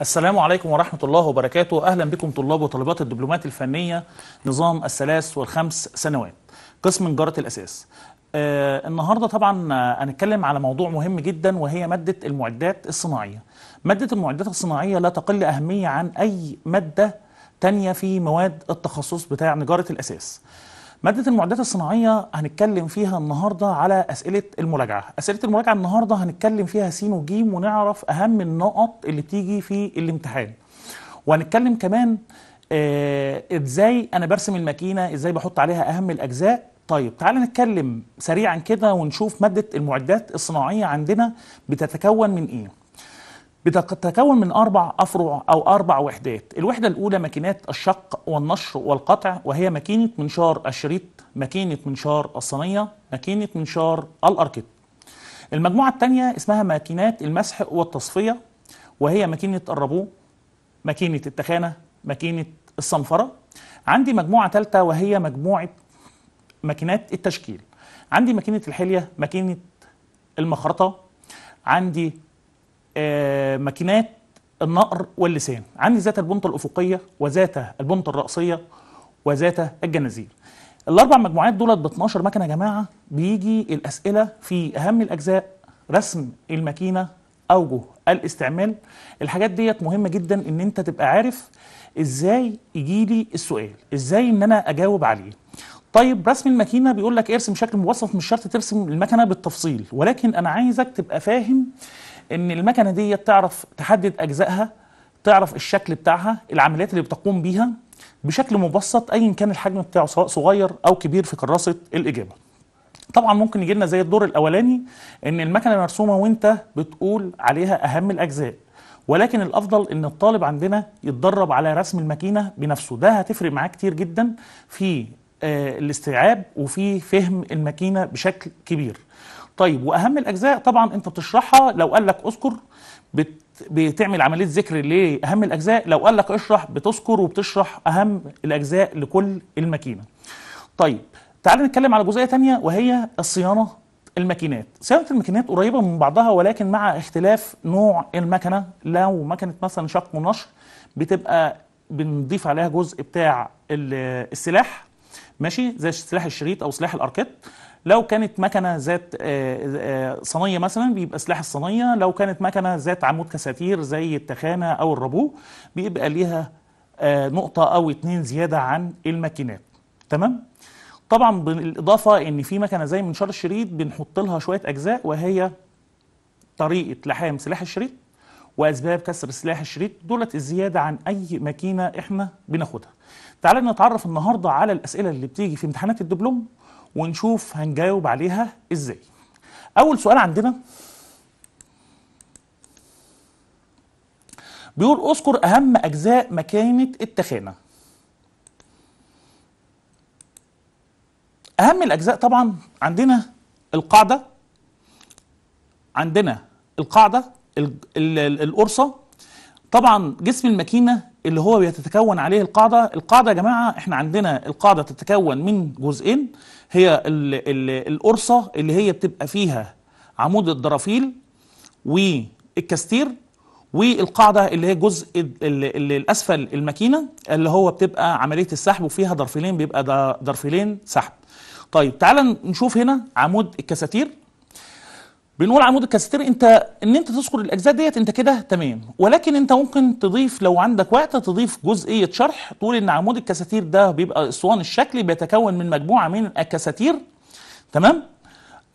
السلام عليكم ورحمة الله وبركاته أهلا بكم طلاب وطالبات الدبلومات الفنية نظام الثلاث والخمس سنوات قسم نجارة الأساس آه النهاردة طبعا هنتكلم على موضوع مهم جدا وهي مادة المعدات الصناعية مادة المعدات الصناعية لا تقل أهمية عن أي مادة تانية في مواد التخصص بتاع نجارة الأساس مادة المعدات الصناعية هنتكلم فيها النهاردة على أسئلة المراجعة أسئلة المراجعة النهاردة هنتكلم فيها س وج ونعرف أهم النقط اللي بتيجي في الامتحان وهنتكلم كمان آه ازاي انا برسم الماكينه ازاي بحط عليها اهم الاجزاء طيب تعال نتكلم سريعا كده ونشوف ماده المعدات الصناعيه عندنا بتتكون من ايه بتتكون من أربع أفرع أو أربع وحدات الوحدة الأولى ماكينات الشق والنشر والقطع وهي ماكينة منشار الشريط ماكينة منشار الصينية ماكينة منشار الأركيد المجموعة الثانية اسمها ماكينات المسح والتصفية وهي ماكينة الربو ماكينة التخانة ماكينة الصنفرة عندي مجموعة ثالثة وهي مجموعة ماكينات التشكيل عندي ماكينة الحلية ماكينة المخرطة عندي آه، ماكينات النقر واللسان عندي ذات البنطة الأفقية وذات البنطة الرأسية وذات الجنازير الأربع مجموعات دولت ب 12 مكنة يا جماعة بيجي الأسئلة في أهم الأجزاء رسم الماكينة أوجه الاستعمال الحاجات ديت مهمة جدا إن أنت تبقى عارف إزاي يجي لي السؤال إزاي إن أنا أجاوب عليه طيب رسم الماكينه بيقول لك ارسم شكل مبسط مش شرط ترسم المكنه بالتفصيل ولكن انا عايزك تبقى فاهم ان المكنه دي تعرف تحدد اجزائها تعرف الشكل بتاعها العمليات اللي بتقوم بيها بشكل مبسط ايا كان الحجم بتاعه سواء صغير او كبير في كراسه الاجابه طبعا ممكن يجي لنا زي الدور الاولاني ان المكنه مرسومه وانت بتقول عليها اهم الاجزاء ولكن الافضل ان الطالب عندنا يتدرب على رسم الماكينه بنفسه ده هتفرق معاه كتير جدا في آه، الاستيعاب وفي فهم الماكينه بشكل كبير طيب واهم الاجزاء طبعا انت بتشرحها لو قال لك اذكر بتعمل عمليه ذكر لاهم الاجزاء لو قال لك اشرح بتذكر وبتشرح اهم الاجزاء لكل الماكينه طيب تعال نتكلم على جزئيه ثانيه وهي الصيانه الماكينات صيانه الماكينات قريبه من بعضها ولكن مع اختلاف نوع المكنه لو مكنه مثلا شق ونشر بتبقى بنضيف عليها جزء بتاع السلاح ماشي زي سلاح الشريط او سلاح الاركيت لو كانت مكنه ذات آه، آه، صينيه مثلا بيبقى سلاح الصينيه لو كانت مكنه ذات عمود كساتير زي التخانه او الربو بيبقى ليها آه، نقطه او اتنين زياده عن الماكينات تمام طبعا بالاضافه ان في مكنه زي منشار الشريط بنحط لها شويه اجزاء وهي طريقه لحام سلاح الشريط واسباب كسر سلاح الشريط دولت الزياده عن اي ماكينه احنا بناخدها تعالى نتعرف النهارده على الاسئله اللي بتيجي في امتحانات الدبلوم ونشوف هنجاوب عليها ازاي اول سؤال عندنا بيقول اذكر اهم اجزاء مكانه التخانه اهم الاجزاء طبعا عندنا القاعده عندنا القاعده القرصه طبعا جسم الماكينه اللي هو بيتتكون عليه القاعده القاعده يا جماعه احنا عندنا القاعده تتكون من جزئين هي القرصه اللي هي بتبقى فيها عمود الضرافيل والكاستير والقاعده اللي هي الجزء اللي الاسفل الماكينه اللي هو بتبقى عمليه السحب وفيها ضرفيلين بيبقى ضرفيلين سحب طيب تعال نشوف هنا عمود الكساتير بنقول عمود الكاستير انت ان انت تذكر الاجزاء ديت انت كده تمام ولكن انت ممكن تضيف لو عندك وقت تضيف جزئيه شرح تقول ان عمود الكساتير ده بيبقى اسوان الشكل بيتكون من مجموعه من الكساتير تمام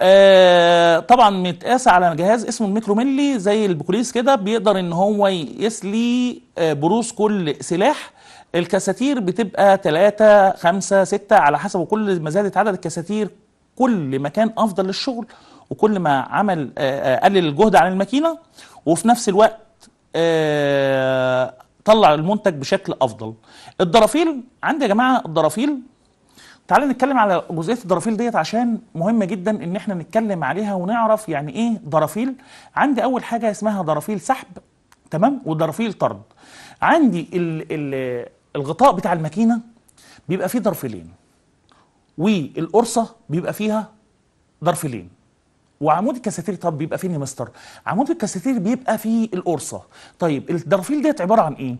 آه طبعا متقاس على جهاز اسمه الميكروميلي زي البكوليس كده بيقدر ان هو يقيس لي آه بروز كل سلاح الكساتير بتبقى 3 5 6 على حسب كل ما زادت عدد الكساتير كل ما كان افضل للشغل وكل ما عمل آه، آه، قلل الجهد عن الماكينه وفي نفس الوقت آه، طلع المنتج بشكل افضل الدرافيل عندي يا جماعه الدرافيل تعالى نتكلم على جزئيه الدرافيل ديت عشان مهمه جدا ان احنا نتكلم عليها ونعرف يعني ايه درافيل عندي اول حاجه اسمها درافيل سحب تمام ودرافيل طرد عندي الـ الـ الغطاء بتاع الماكينه بيبقى فيه درفيلين والقرصه بيبقى فيها درفيلين وعمود الكساتير طب بيبقى فين يا مستر عمود الكساتير بيبقى في القرصه طيب الدرافيل ديت عباره عن ايه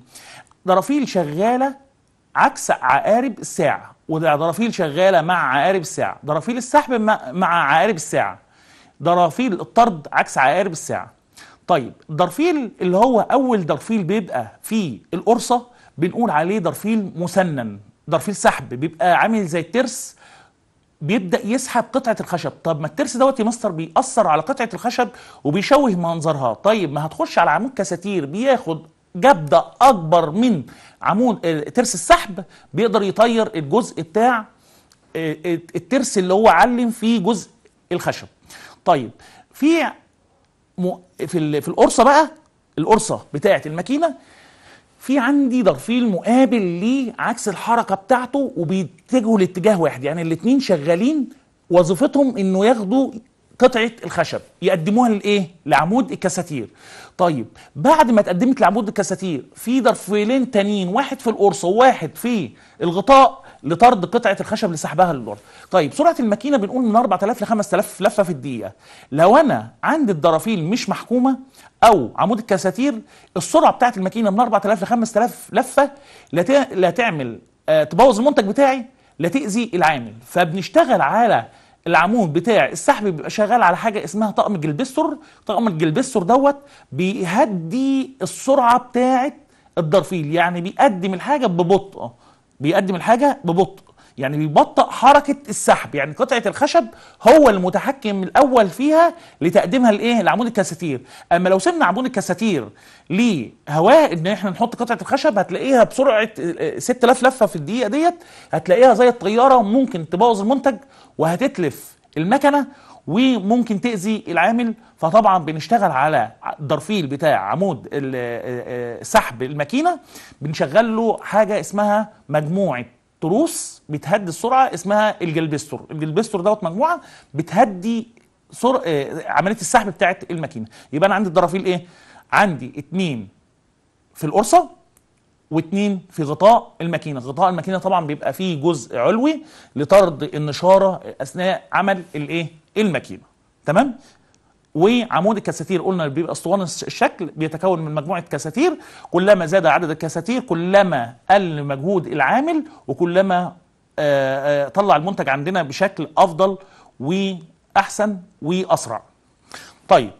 درافيل شغاله عكس عقارب الساعه وده درافيل شغاله مع عقارب الساعه درافيل السحب مع عقارب الساعه درافيل الطرد عكس عقارب الساعه طيب الدرفيل اللي هو اول درفيل بيبقى في القرصه بنقول عليه درفيل مسنن درفيل سحب بيبقى عامل زي الترس بيبدا يسحب قطعه الخشب طب ما الترس دوت يا مستر بيأثر على قطعه الخشب وبيشوه منظرها طيب ما هتخش على عمود كساتير بياخد جبده اكبر من عمود آه، ترس السحب بيقدر يطير الجزء بتاع آه، آه، الترس اللي هو علم فيه جزء الخشب طيب في في في القرصه بقى القرصه بتاعه الماكينه في عندي ضرفيل مقابل ليه عكس الحركه بتاعته وبيتجهوا لاتجاه واحد يعني الاثنين شغالين وظيفتهم انه ياخدوا قطعه الخشب يقدموها لايه لعمود الكساتير طيب بعد ما اتقدمت لعمود الكساتير في ضرفيلين تانيين واحد في القرص وواحد في الغطاء لطرد قطعه الخشب لسحبها للارض طيب سرعه الماكينه بنقول من 4000 ل 5000 لفه في الدقيقه لو انا عندي الدرافيل مش محكومه او عمود الكساتير السرعه بتاعه الماكينه من 4000 ل 5000 لفه لا تعمل آه، تبوظ المنتج بتاعي لا تاذي العامل فبنشتغل على العمود بتاع السحب بيبقى شغال على حاجه اسمها طقم الجلبستر طقم الجلبستر دوت بيهدي السرعه بتاعه الدرفيل يعني بيقدم الحاجه ببطء بيقدم الحاجه ببطء يعني بيبطئ حركه السحب يعني قطعه الخشب هو المتحكم الاول فيها لتقديمها لايه لعمود الكاساتير اما لو سيبنا عمود الكاساتير لهواه ان احنا نحط قطعه الخشب هتلاقيها بسرعه 6000 آه، لفه في الدقيقه ديت هتلاقيها زي الطياره ممكن تبوظ المنتج وهتتلف المكنه وممكن تأذي العامل فطبعا بنشتغل على درفيل بتاع عمود آه، آه، سحب الماكينة بنشغل له حاجة اسمها مجموعة تروس بتهدي السرعة اسمها الجلبستور الجلبستور دوت مجموعة بتهدي سر... آه، عملية السحب بتاعة الماكينة يبقى أنا عندي الدرافيل إيه؟ عندي اتنين في القرصة واثنين في غطاء الماكينه، غطاء الماكينه طبعا بيبقى فيه جزء علوي لطرد النشاره اثناء عمل الايه؟ الماكينه تمام وعمود الكساتير قلنا بيبقى اسطوانه الشكل بيتكون من مجموعه كساتير كلما زاد عدد الكساتير كلما قل مجهود العامل وكلما آه، آه، طلع المنتج عندنا بشكل افضل واحسن واسرع طيب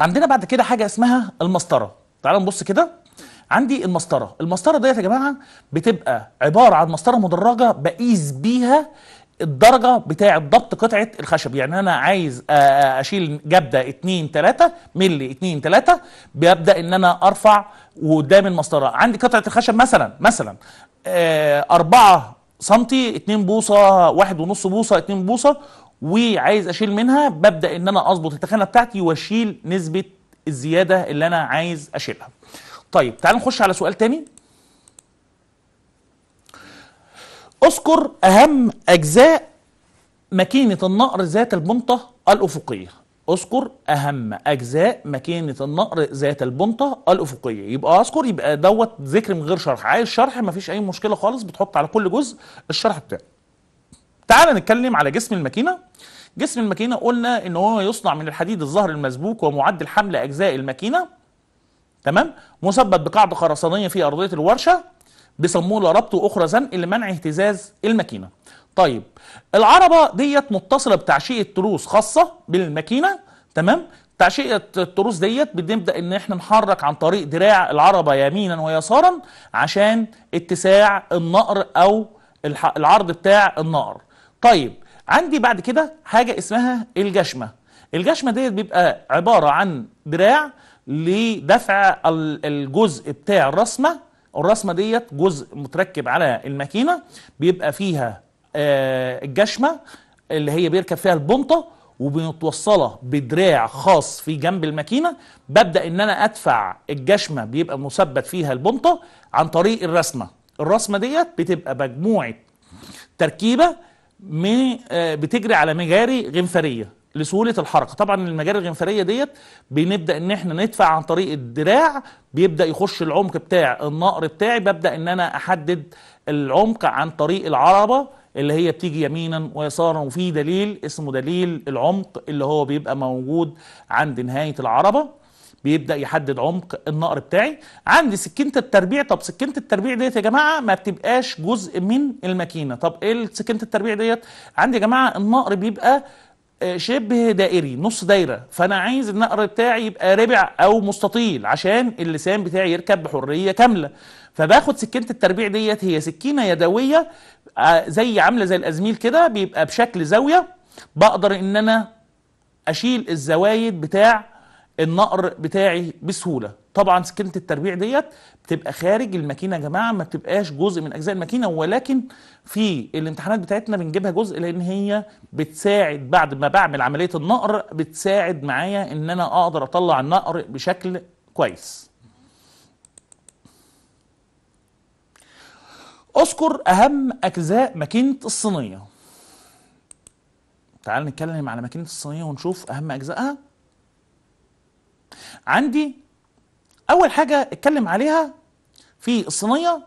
عندنا بعد كده حاجه اسمها المسطره تعالوا نبص كده عندي المسطره المسطره ديت يا جماعه بتبقى عباره عن مسطره مدرجه بقيس بيها الدرجه بتاعه ضبط قطعه الخشب يعني انا عايز اشيل جبده 2 3 ملي 2 3 ببدا ان انا ارفع قدام المسطره عندي قطعه الخشب مثلا مثلا 4 سم 2 بوصه 1.5 بوصه 2 بوصه وعايز اشيل منها ببدا ان انا اظبط التخانه بتاعتي واشيل نسبه الزياده اللي انا عايز اشيلها طيب تعالوا نخش على سؤال تاني اذكر اهم اجزاء ماكينه النقر ذات البنطه الافقيه اذكر اهم اجزاء ماكينه النقر ذات البنطه الافقيه يبقى اذكر يبقى دوت ذكر من غير شرح عايز شرح مفيش اي مشكله خالص بتحط على كل جزء الشرح بتاعه تعال نتكلم على جسم الماكينه جسم الماكينه قلنا ان هو يصنع من الحديد الظهر المسبوك ومعدل حمل اجزاء الماكينه تمام مثبت بقاعده خرسانيه في ارضيه الورشه بيسموه لربط اخرى زنق لمنع اهتزاز الماكينه طيب العربه ديت متصله بتعشيقه تروس خاصه بالماكينه تمام تعشيقه التروس ديت بنبدا ان احنا نحرك عن طريق دراع العربه يمينا ويسارا عشان اتساع النقر او العرض بتاع النقر طيب عندي بعد كده حاجه اسمها الجشمه الجشمه ديت بيبقى عباره عن دراع لدفع الجزء بتاع الرسمه الرسمه ديت جزء متركب على الماكينه بيبقى فيها آه، الجشمه اللي هي بيركب فيها البنطه وبنتوصله بدراع خاص في جنب الماكينه ببدا ان انا ادفع الجشمه بيبقى مثبت فيها البنطه عن طريق الرسمه الرسمه ديت بتبقى مجموعه تركيبه آه، بتجري على مجاري غنفريه لسهوله الحركه طبعا المجاري الغنفريه ديت بنبدا ان احنا ندفع عن طريق الدراع بيبدا يخش العمق بتاع النقر بتاعي ببدا ان انا احدد العمق عن طريق العربه اللي هي بتيجي يمينا ويسارا وفي دليل اسمه دليل العمق اللي هو بيبقى موجود عند نهايه العربه بيبدا يحدد عمق النقر بتاعي عندي سكينه التربيع طب سكينه التربيع ديت يا جماعه ما بتبقاش جزء من الماكينه طب ايه سكينه التربيع ديت عندي يا جماعه النقر بيبقى آه، شبه دائري نص دايره فانا عايز النقر بتاعي يبقى ربع او مستطيل عشان اللسان بتاعي يركب بحريه كامله فباخد سكينه التربيع ديت هي سكينه يدويه آه، زي عامله زي الازميل كده بيبقى بشكل زاويه بقدر ان انا اشيل الزوايد بتاع النقر بتاعي بسهوله طبعا سكينه التربيع ديت بتبقى خارج الماكينه يا جماعه ما بتبقاش جزء من اجزاء الماكينه ولكن في الامتحانات بتاعتنا بنجيبها جزء لان هي بتساعد بعد ما بعمل عمليه النقر بتساعد معايا ان انا اقدر اطلع النقر بشكل كويس اذكر اهم اجزاء ماكينه الصينيه تعال نتكلم على ماكينه الصينيه ونشوف اهم اجزائها عندي اول حاجه اتكلم عليها في الصينيه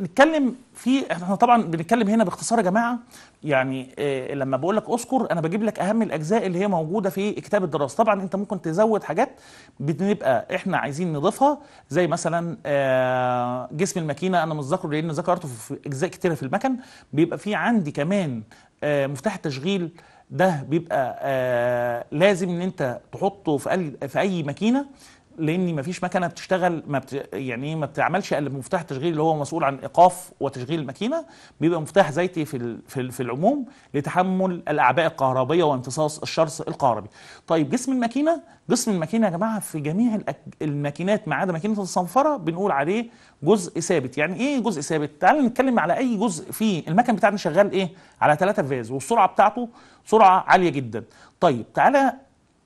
نتكلم في احنا طبعا بنتكلم هنا باختصار يا جماعه يعني إيه لما بقول لك اذكر انا بجيب لك اهم الاجزاء اللي هي موجوده في كتاب الدراسه طبعا انت ممكن تزود حاجات بنبقى احنا عايزين نضيفها زي مثلا آه جسم الماكينه انا مش ذاكره لان ذكرته في اجزاء كتيره في المكن بيبقى في عندي كمان آه مفتاح التشغيل ده بيبقى آه لازم ان انت تحطه في في اي ماكينه لان مفيش مكنه بتشتغل ما بت يعني إيه، ما بتعملش الا بمفتاح التشغيل اللي هو مسؤول عن ايقاف وتشغيل الماكينه بيبقى مفتاح زيتي في ال... في, ال... في العموم لتحمل الاعباء الكهربيه وامتصاص الشرس الكهربي. طيب جسم الماكينه جسم الماكينه يا جماعه في جميع الأك... الماكينات ما عدا ماكينه الصنفره بنقول عليه جزء ثابت، يعني ايه جزء ثابت؟ تعال نتكلم على اي جزء في المكن بتاعنا شغال ايه؟ على ثلاثة فاز والسرعه بتاعته سرعه عاليه جدا. طيب تعالى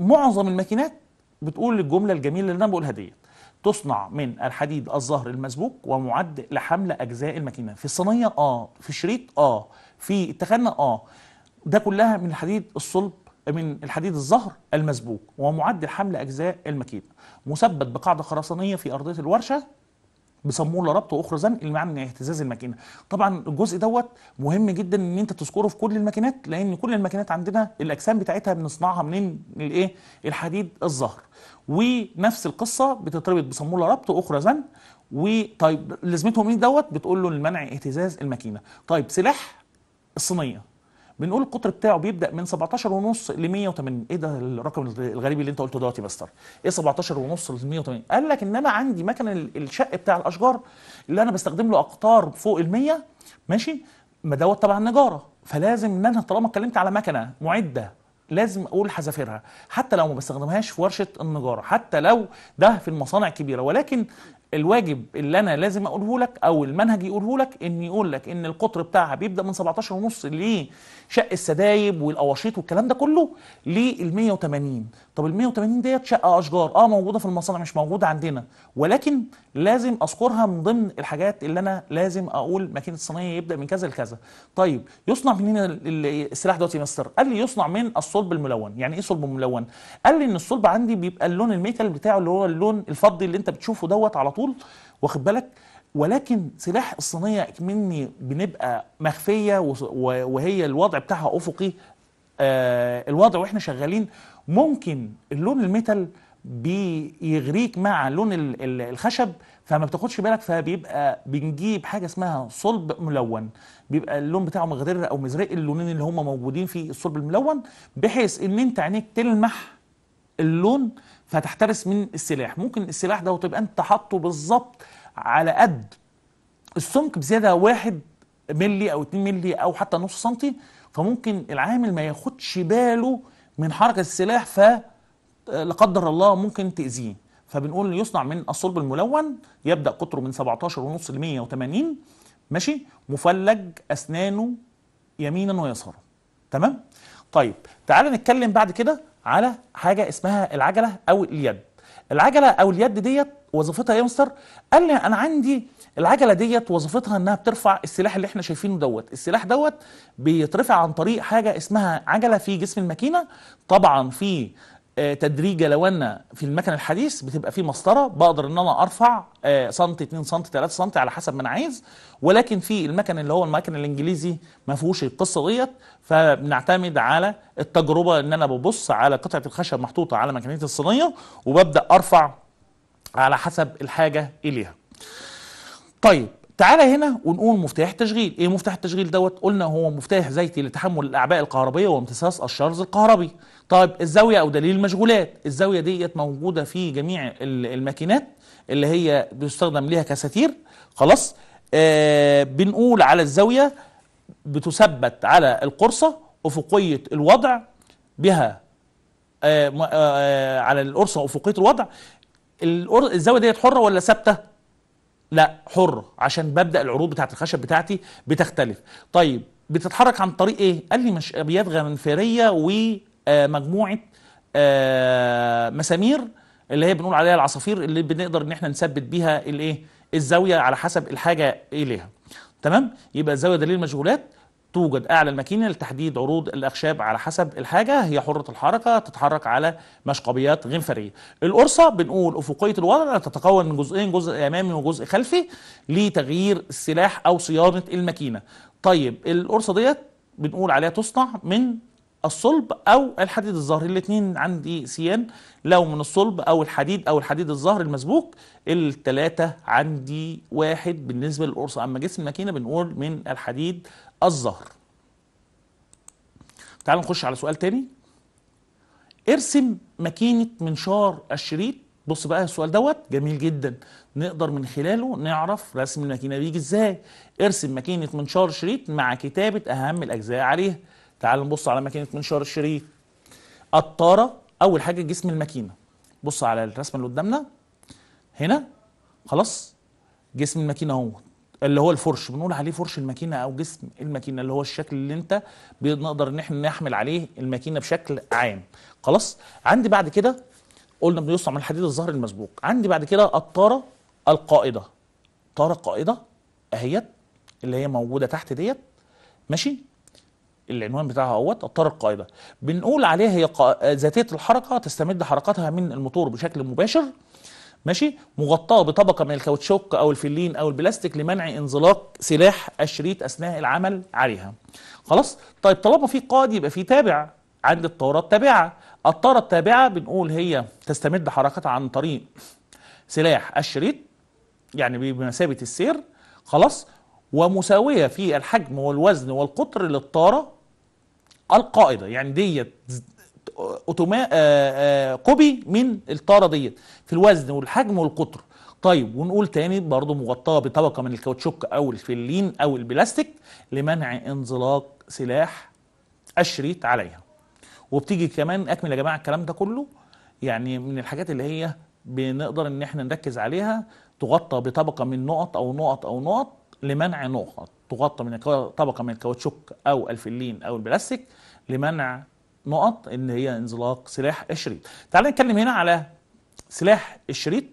معظم الماكينات بتقول الجمله الجميله اللي انا بقولها ديت تصنع من الحديد الظهر المسبوك ومعد لحمل اجزاء الماكينه في الصينيه اه في الشريط اه في التخنه اه ده كلها من الحديد الصلب من الحديد الظهر المسبوك ومعد لحمل اجزاء الماكينه مثبت بقاعده خرسانيه في ارضيه الورشه بيسموه لا ربط واخرى زنق المعنى اهتزاز الماكينه طبعا الجزء دوت مهم جدا ان انت تذكره في كل الماكينات لان كل الماكينات عندنا الاجسام بتاعتها بنصنعها منين الايه الحديد الزهر ونفس القصه بتتربط بيسموه لا ربط واخرى زنق وطيب لازمتهم ايه دوت بتقول له المنع اهتزاز الماكينه طيب سلاح الصينيه بنقول القطر بتاعه بيبدا من 17 ونص ل 180 ايه ده الرقم الغريب اللي انت قلته دلوقتي يا مستر ايه 17 ونص ل 180 قال لك ان انا عندي مكن الشق بتاع الاشجار اللي انا بستخدم له اقطار فوق ال 100 ماشي ما دوت طبعا نجاره فلازم ان انا طالما اتكلمت على مكنه معده لازم اقول حذافيرها حتى لو ما بستخدمهاش في ورشه النجاره حتى لو ده في المصانع الكبيره ولكن الواجب اللي انا لازم اقوله لك او المنهج يقوله لك ان يقول لك ان القطر بتاعها بيبدا من 17 ونص لشق السدايب والقواشيط والكلام ده كله لل 180 طب ال 180 ديت شقه اشجار اه موجوده في المصانع مش موجوده عندنا ولكن لازم اذكرها من ضمن الحاجات اللي انا لازم اقول ماكينه الصينيه يبدا من كذا لكذا طيب يصنع منين السلاح دوت يا مستر قال لي يصنع من الصلب الملون يعني ايه صلب ملون قال لي ان الصلب عندي بيبقى اللون الميتال بتاعه اللي هو اللون الفضي اللي انت بتشوفه دوت على طول واخد بالك ولكن سلاح الصينيه مني بنبقى مخفيه وهي الوضع بتاعها افقي آه الوضع واحنا شغالين ممكن اللون الميتال بيغريك مع لون الخشب فما بتاخدش بالك فبيبقى بنجيب حاجه اسمها صلب ملون بيبقى اللون بتاعه مغرر او مزرق اللونين اللي هم موجودين في الصلب الملون بحيث ان انت عينيك تلمح اللون فتحترس من السلاح ممكن السلاح ده تبقى انت حاطه بالظبط على قد السمك بزياده واحد ملي او 2 ملي او حتى نص سنتي فممكن العامل ما ياخدش باله من حركه السلاح فلا آه، قدر الله ممكن تاذيه فبنقول يصنع من الصلب الملون يبدا قطره من 17.5 ل 180 ماشي مفلج اسنانه يمينا ويسارا تمام طيب تعال نتكلم بعد كده على حاجه اسمها العجله او اليد العجله او اليد ديت وظيفتها إيه يا مستر قال لي انا عندي العجله ديت وظيفتها انها بترفع السلاح اللي احنا شايفينه دوت السلاح دوت بيترفع عن طريق حاجه اسمها عجله في جسم الماكينه طبعا في آه، تدريجه لو انا في المكن الحديث بتبقى في مسطره بقدر ان انا ارفع آه، سنتي 2 سنتي 3 سنتي على حسب ما انا عايز ولكن في المكن اللي هو المكن الانجليزي ما فيهوش القصه ديت فبنعتمد على التجربه ان انا ببص على قطعه الخشب محطوطه على ماكينه الصينيه وببدا ارفع على حسب الحاجه اليها. طيب تعالى هنا ونقول مفتاح التشغيل ايه مفتاح التشغيل دوت قلنا هو مفتاح زيتي لتحمل الاعباء الكهربيه وامتصاص الشرز الكهربي طيب الزاويه او دليل المشغولات الزاويه ديت موجوده في جميع الماكينات اللي هي بيستخدم ليها كساتير خلاص آه بنقول على الزاويه بتثبت على القرصه افقيه الوضع بها آه آه،, آه على القرصه افقيه الوضع الزاويه ديت حره ولا ثابته لا حر عشان ببدا العروض بتاعه الخشب بتاعتي بتختلف طيب بتتحرك عن طريق ايه قال لي مش ابيات غمنفريه ومجموعه آه، مسامير اللي هي بنقول عليها العصافير اللي بنقدر ان احنا نثبت بيها الايه الزاويه على حسب الحاجه اليها تمام يبقى الزاويه دليل مشغولات توجد اعلى الماكينه لتحديد عروض الاخشاب على حسب الحاجه هي حره الحركه تتحرك على مشقبيات غنفريه القرصه بنقول افقيه الوضع تتكون من جزئين جزء امامي وجزء خلفي لتغيير السلاح او صيانه الماكينه طيب القرصه ديت بنقول عليها تصنع من الصلب او الحديد الظهري الاثنين عندي سيان لو من الصلب او الحديد او الحديد الظهري المسبوك الثلاثه عندي واحد بالنسبه للقرصه اما جسم الماكينه بنقول من الحديد الظهر تعالوا نخش على سؤال تاني ارسم ماكينة منشار الشريط بص بقى السؤال دوت جميل جدا نقدر من خلاله نعرف رسم الماكينة بيجي ازاي ارسم ماكينة منشار الشريط مع كتابة أهم الأجزاء عليها تعالوا نبص على ماكينة منشار الشريط الطارة أول حاجة جسم الماكينة بص على الرسمة اللي قدامنا هنا خلاص جسم الماكينة اهوت اللي هو الفرش بنقول عليه فرش الماكينه او جسم الماكينه اللي هو الشكل اللي انت بنقدر ان احنا نحمل عليه الماكينه بشكل عام خلاص عندي بعد كده قلنا بيصنع من الحديد الظهر المسبوق عندي بعد كده الطاره القائده طاره قائده اهيت اللي هي موجوده تحت ديت ماشي العنوان بتاعها اهوت الطاره القائده بنقول عليها هي ذاتيه الحركه تستمد حركتها من الموتور بشكل مباشر ماشي مغطاه بطبقه من الكاوتشوك او الفلين او البلاستيك لمنع انزلاق سلاح الشريط اثناء العمل عليها خلاص طيب طالما في قائد يبقى في تابع عند الطاره التابعه الطاره التابعه بنقول هي تستمد حركتها عن طريق سلاح الشريط يعني بمثابه السير خلاص ومساويه في الحجم والوزن والقطر للطاره القائده يعني ديت اوتوما آآ آه، آآ آه، قبي من الطاره ديت في الوزن والحجم والقطر طيب ونقول تاني برضه مغطاه بطبقه من الكاوتشوك او الفلين او البلاستيك لمنع انزلاق سلاح الشريط عليها وبتيجي كمان اكمل يا جماعه الكلام ده كله يعني من الحاجات اللي هي بنقدر ان احنا نركز عليها تغطى بطبقه من نقط او نقط او نقط لمنع نقط تغطى من طبقه من الكاوتشوك او الفلين او البلاستيك لمنع نقط ان هي انزلاق سلاح الشريط تعال نتكلم هنا على سلاح الشريط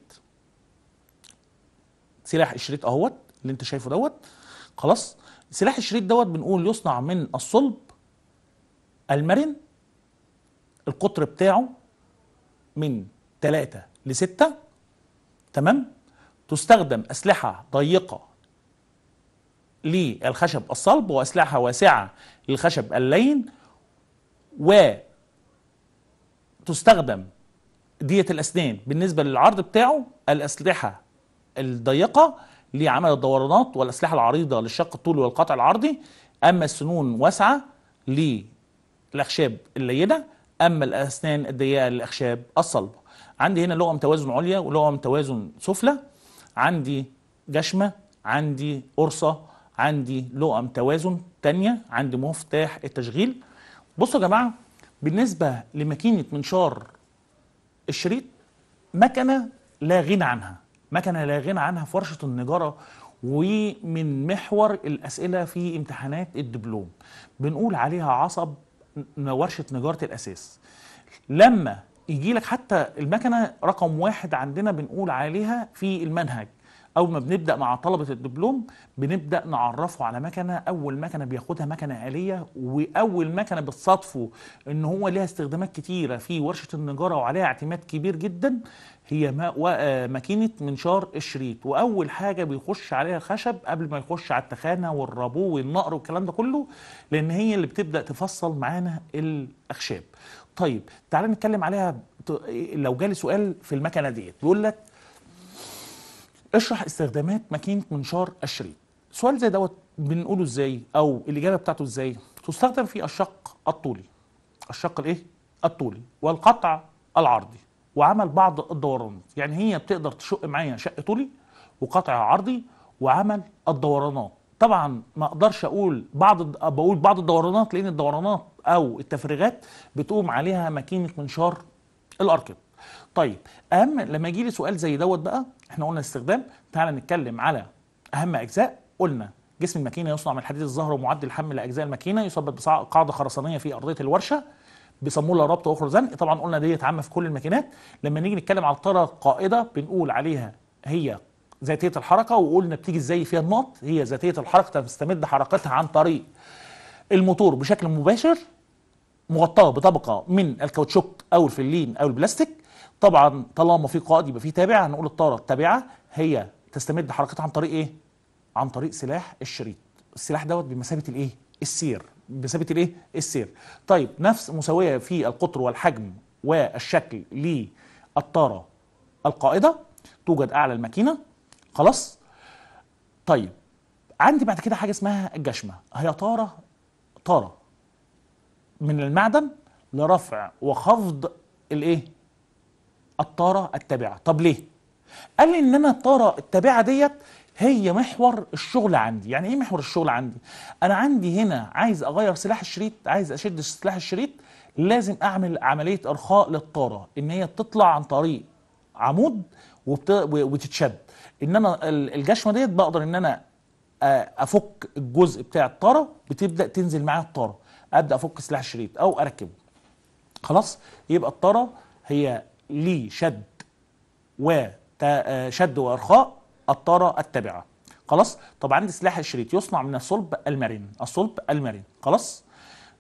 سلاح الشريط اهوت اللي انت شايفه دوت خلاص سلاح الشريط دوت بنقول يصنع من الصلب المرن القطر بتاعه من 3 ل 6 تمام تستخدم أسلحة ضيقة للخشب الصلب وأسلحة واسعة للخشب اللين وتستخدم دية الأسنان بالنسبة للعرض بتاعه الأسلحة الضيقة لعمل الدورانات والأسلحة العريضة للشق الطولي والقطع العرضي أما السنون واسعة للأخشاب اللينة أما الأسنان الضيقة للأخشاب الصلبة عندي هنا لغم توازن عليا ولغم توازن سفلى عندي جشمة عندي قرصة عندي لقم توازن تانية عندي مفتاح التشغيل بصوا يا جماعه بالنسبه لماكينه منشار الشريط مكنه لا غنى عنها مكنه لا غنى عنها في ورشه النجاره ومن محور الاسئله في امتحانات الدبلوم بنقول عليها عصب ورشه نجاره الاساس لما يجي لك حتى المكنه رقم واحد عندنا بنقول عليها في المنهج اول ما بنبدا مع طلبه الدبلوم بنبدا نعرفه على مكنه اول مكنه بياخدها مكنه آليه واول مكنه بتصادفه ان هو ليها استخدامات كتيره في ورشه النجاره وعليها اعتماد كبير جدا هي آه، ماكينه منشار الشريط واول حاجه بيخش عليها الخشب قبل ما يخش على التخانه والرابو والنقر والكلام ده كله لان هي اللي بتبدا تفصل معانا الاخشاب طيب تعالى نتكلم عليها لو جالي سؤال في المكنه ديت بيقول لك اشرح استخدامات ماكينه منشار الشريط سؤال زي دوت بنقوله ازاي او الاجابه بتاعته ازاي تستخدم في الشق الطولي الشق الايه الطولي والقطع العرضي وعمل بعض الدورانات يعني هي بتقدر تشق معايا شق طولي وقطع عرضي وعمل الدورانات طبعا ما اقدرش اقول بعض بقول بعض الدورانات لان الدورانات او التفريغات بتقوم عليها ماكينه منشار الاركب طيب اهم لما يجي لي سؤال زي دوت بقى احنا قلنا استخدام تعالى نتكلم على اهم اجزاء قلنا جسم الماكينه يصنع من حديد الزهر ومعدل حمل اجزاء الماكينه يثبت بقاعده خرسانيه في ارضيه الورشه بيسموه رابطة ربط زنق طبعا قلنا ديت عامه في كل الماكينات لما نيجي نتكلم على الطاره القائده بنقول عليها هي ذاتيه الحركه وقلنا بتيجي ازاي فيها النقط هي ذاتيه الحركه تستمد حركتها عن طريق الموتور بشكل مباشر مغطاه بطبقه من الكاوتشوك او الفلين او البلاستيك طبعا طالما في قائد يبقى في تابعه هنقول الطاره التابعه هي تستمد حركتها عن طريق ايه؟ عن طريق سلاح الشريط السلاح دوت بمثابه الايه؟ السير بمثابه الايه؟ السير طيب نفس مساويه في القطر والحجم والشكل للطاره القائده توجد اعلى الماكينه خلاص؟ طيب عندي بعد كده حاجه اسمها الجشمه هي طاره طاره من المعدن لرفع وخفض الايه؟ الطارة التابعة طب ليه؟ قال لي إن أنا الطارة التابعة ديت هي محور الشغل عندي يعني إيه محور الشغل عندي؟ أنا عندي هنا عايز أغير سلاح الشريط عايز أشد سلاح الشريط لازم أعمل عملية إرخاء للطارة إن هي تطلع عن طريق عمود وتتشد إن أنا الجشمه ديت بقدر ان انا افك الجزء بتاع الطاره بتبدا تنزل معايا الطاره ابدا افك سلاح الشريط او اركبه خلاص يبقى الطاره هي لشد وشد آه، وارخاء الطاره التابعه خلاص طب عندي سلاح الشريط يصنع من الصلب المرن الصلب المرن خلاص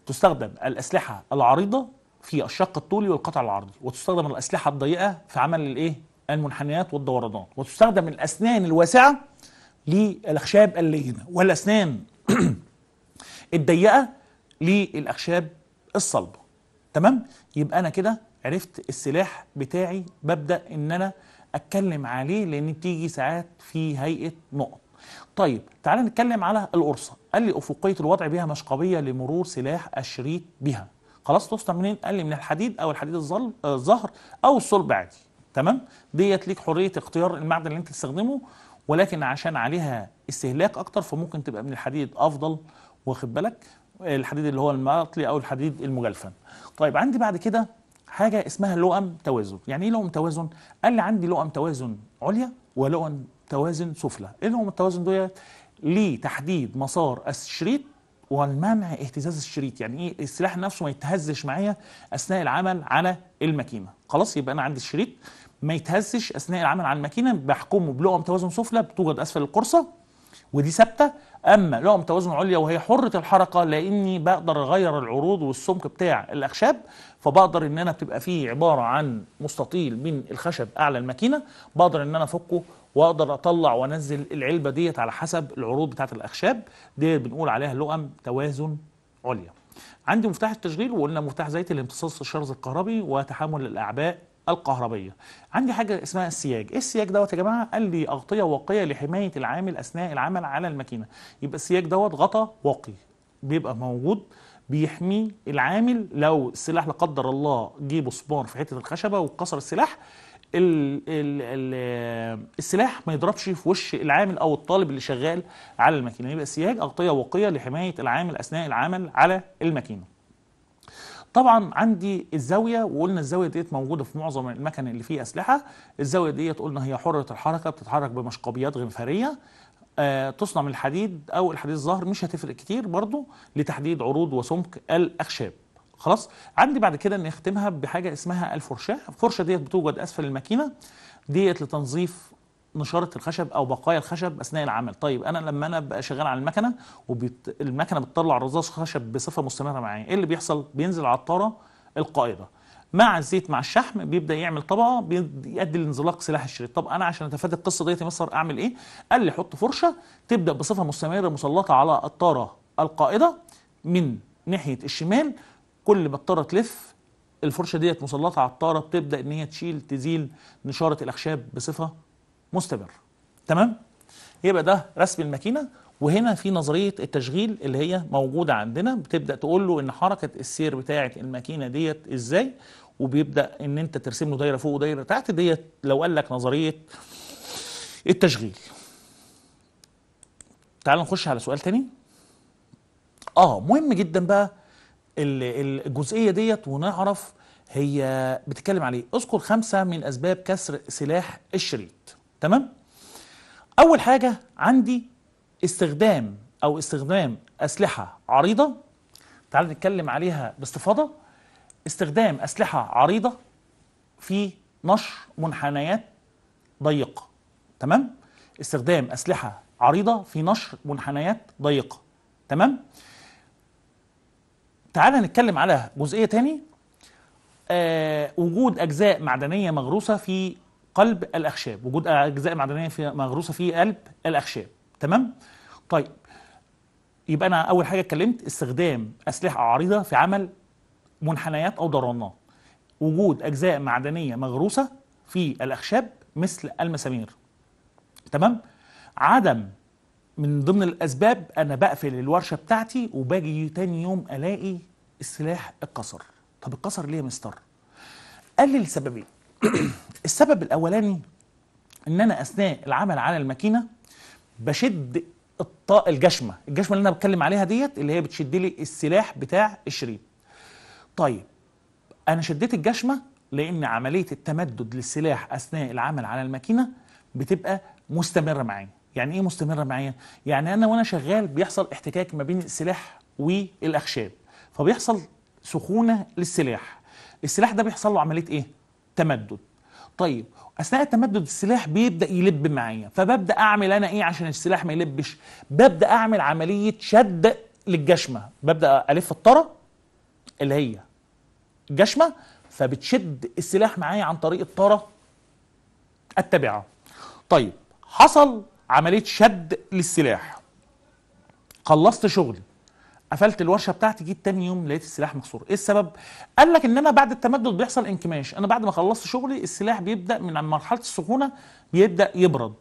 تستخدم الاسلحه العريضه في الشق الطولي والقطع العرضي وتستخدم الاسلحه الضيقه في عمل الايه المنحنيات والدورانات وتستخدم الاسنان الواسعه للاخشاب اللينه والاسنان الضيقه للاخشاب الصلبه تمام يبقى انا كده عرفت السلاح بتاعي ببدأ ان انا اتكلم عليه لان تيجي ساعات في هيئة نقط طيب تعالى نتكلم على القرصة قال لي أفقية الوضع بها مشقبية لمرور سلاح الشريك بها خلاص توصل منين؟ قال لي من الحديد أو الحديد الظهر أو الصلب عادي تمام؟ ديت ليك حرية اختيار المعدن اللي أنت تستخدمه ولكن عشان عليها استهلاك أكتر فممكن تبقى من الحديد أفضل واخد بالك؟ الحديد اللي هو المطلي أو الحديد المجلفن. طيب عندي بعد كده حاجه اسمها لؤم توازن يعني ايه لؤم توازن قال لي عندي لؤم توازن عليا ولؤم توازن سفلى ايه لؤم التوازن ديت لتحديد مسار الشريط والمنع اهتزاز الشريط يعني ايه السلاح نفسه ما يتهزش معايا اثناء العمل على الماكينه خلاص يبقى انا عندي الشريط ما يتهزش اثناء العمل على الماكينه بحكمه بلؤم توازن سفلى بتوجد اسفل القرصه ودي ثابته اما لقم توازن عليا وهي حره الحركه لاني بقدر اغير العروض والسمك بتاع الاخشاب فبقدر ان انا بتبقى فيه عباره عن مستطيل من الخشب اعلى الماكينه بقدر ان انا افكه واقدر اطلع وانزل العلبه ديت على حسب العروض بتاعت الاخشاب دي بنقول عليها لقم توازن عليا عندي مفتاح التشغيل وقلنا مفتاح زيت لامتصاص الشرز الكهربي وتحمل الاعباء الكهربيه عندي حاجه اسمها السياج ايه السياج دوت يا جماعه قال لي اغطيه واقيه لحمايه العامل اثناء العمل على الماكينه يبقى السياج دوت غطا واقي بيبقى موجود بيحمي العامل لو السلاح لا قدر الله جه صبار في حته الخشبه وكسر السلاح ال ال ال السلاح ما يضربش في وش العامل او الطالب اللي شغال على الماكينه يبقى سياج اغطيه واقيه لحمايه العامل اثناء العمل على الماكينه طبعا عندي الزاويه وقلنا الزاويه ديت موجوده في معظم المكن اللي فيه اسلحه الزاويه ديت قلنا هي حره الحركه بتتحرك بمشقبيات غنفريه آه تصنع من الحديد او الحديد الظاهر مش هتفرق كتير برضو لتحديد عروض وسمك الاخشاب خلاص عندي بعد كده نختمها بحاجه اسمها الفرشاه الفرشه ديت بتوجد اسفل الماكينه ديت لتنظيف نشاره الخشب او بقايا الخشب اثناء العمل طيب انا لما انا ببقى شغال على المكنه والمكنه وبيت... بتطلع رذاذ خشب بصفه مستمره معايا ايه اللي بيحصل بينزل على الطاره القائده مع الزيت مع الشحم بيبدا يعمل طبقه بيؤدي لانزلاق سلاح الشريط طب انا عشان اتفادى القصه ديت مصر اعمل ايه قال لي حط فرشه تبدا بصفه مستمره مسلطه على الطاره القائده من ناحيه الشمال كل ما الطاره تلف الفرشه ديت مسلطه على الطاره بتبدا ان هي تشيل تزيل نشاره الاخشاب بصفه مستمر تمام يبقى ده رسم الماكينه وهنا في نظريه التشغيل اللي هي موجوده عندنا بتبدا تقول له ان حركه السير بتاعه الماكينه ديت ازاي وبيبدا ان انت ترسم له دايره فوق ودايره تحت ديت لو قال لك نظريه التشغيل تعال نخش على سؤال تاني اه مهم جدا بقى الجزئيه ديت ونعرف هي بتتكلم عليه اذكر خمسه من اسباب كسر سلاح الشريط تمام اول حاجه عندي استخدام او استخدام اسلحه عريضه تعال نتكلم عليها باستفاضه استخدام اسلحه عريضه في نشر منحنيات ضيقه تمام استخدام اسلحه عريضه في نشر منحنيات ضيقه تمام تعال نتكلم على جزئيه تاني آه وجود اجزاء معدنيه مغروسه في قلب الاخشاب وجود اجزاء معدنيه في مغروسه في قلب الاخشاب تمام طيب يبقى انا اول حاجه اتكلمت استخدام اسلحه عريضه في عمل منحنيات او ضرنات وجود اجزاء معدنيه مغروسه في الاخشاب مثل المسامير تمام عدم من ضمن الاسباب انا بقفل الورشه بتاعتي وباجي تاني يوم الاقي السلاح اتكسر طب اتكسر ليه يا مستر قال لي السببين السبب الاولاني ان انا اثناء العمل على الماكينه بشد الطاقه الجشمه الجشمه اللي انا بتكلم عليها ديت اللي هي بتشد لي السلاح بتاع الشريط طيب انا شديت الجشمه لان عمليه التمدد للسلاح اثناء العمل على الماكينه بتبقى مستمره معايا يعني ايه مستمره معايا يعني انا وانا شغال بيحصل احتكاك ما بين السلاح والاخشاب فبيحصل سخونه للسلاح السلاح ده بيحصل له عمليه ايه تمدد طيب اثناء التمدد السلاح بيبدا يلب معايا فببدا اعمل انا ايه عشان السلاح ما يلبش ببدا اعمل عمليه شد للجشمه ببدا الف الطره اللي هي الجشمه فبتشد السلاح معايا عن طريق الطره التابعه طيب حصل عمليه شد للسلاح خلصت شغلي قفلت الورشه بتاعتي جيت تاني يوم لقيت السلاح مكسور ايه السبب قال لك ان انا بعد التمدد بيحصل انكماش انا بعد ما خلصت شغلي السلاح بيبدا من مرحله السخونه بيبدا يبرد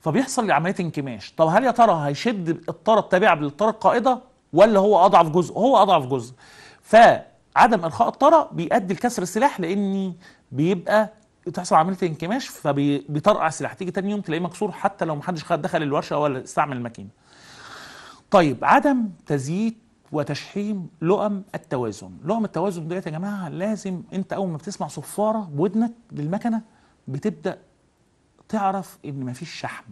فبيحصل عمليه انكماش طب هل يا ترى هيشد الطاره التابعه للطاره القائده ولا هو اضعف جزء هو اضعف جزء فعدم ارخاء الطاره بيؤدي لكسر السلاح لاني بيبقى تحصل عمليه انكماش فبيطرقع السلاح تيجي تاني يوم تلاقيه مكسور حتى لو محدش دخل الورشه ولا استعمل الماكينه طيب عدم تزييت وتشحيم لؤم التوازن لؤم التوازن ديت يا جماعه لازم انت اول ما بتسمع صفاره بودنك للمكنه بتبدا تعرف ان مفيش شحم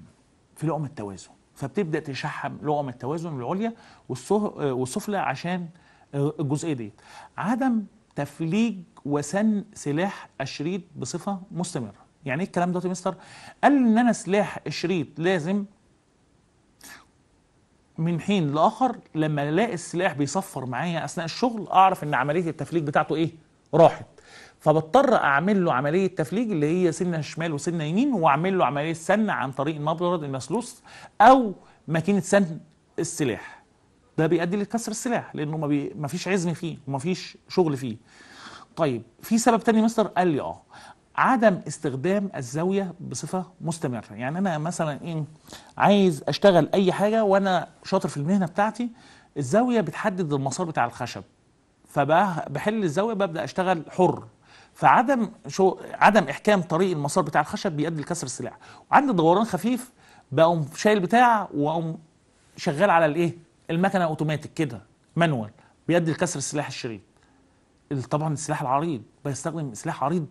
في لؤم التوازن فبتبدا تشحم لؤم التوازن العليا والسفلى عشان الجزئيه ديت عدم تفليج وسن سلاح الشريط بصفه مستمره يعني ايه الكلام دوت يا مستر قال ان انا سلاح الشريط لازم من حين لاخر لما الاقي السلاح بيصفر معايا اثناء الشغل اعرف ان عمليه التفليج بتاعته ايه راحت فبضطر اعمل له عمليه تفليج اللي هي سنه شمال وسنه يمين واعمل له عمليه سن عن طريق المبرد المسلوس او ماكينه سن السلاح ده بيؤدي لكسر السلاح لانه ما, بي... ما فيش عزم فيه وما فيش شغل فيه طيب في سبب تاني مستر قال لي اه عدم استخدام الزاويه بصفه مستمره يعني انا مثلا ايه عايز اشتغل اي حاجه وانا شاطر في المهنه بتاعتي الزاويه بتحدد المسار بتاع الخشب فبحل الزاويه ببدا اشتغل حر فعدم شو عدم احكام طريق المسار بتاع الخشب بيؤدي لكسر السلاح وعندي دوران خفيف بقوم شايل بتاع واقوم شغال على الايه المكنه اوتوماتيك كده مانوال بيؤدي لكسر السلاح الشريط طبعا السلاح العريض بيستخدم سلاح عريض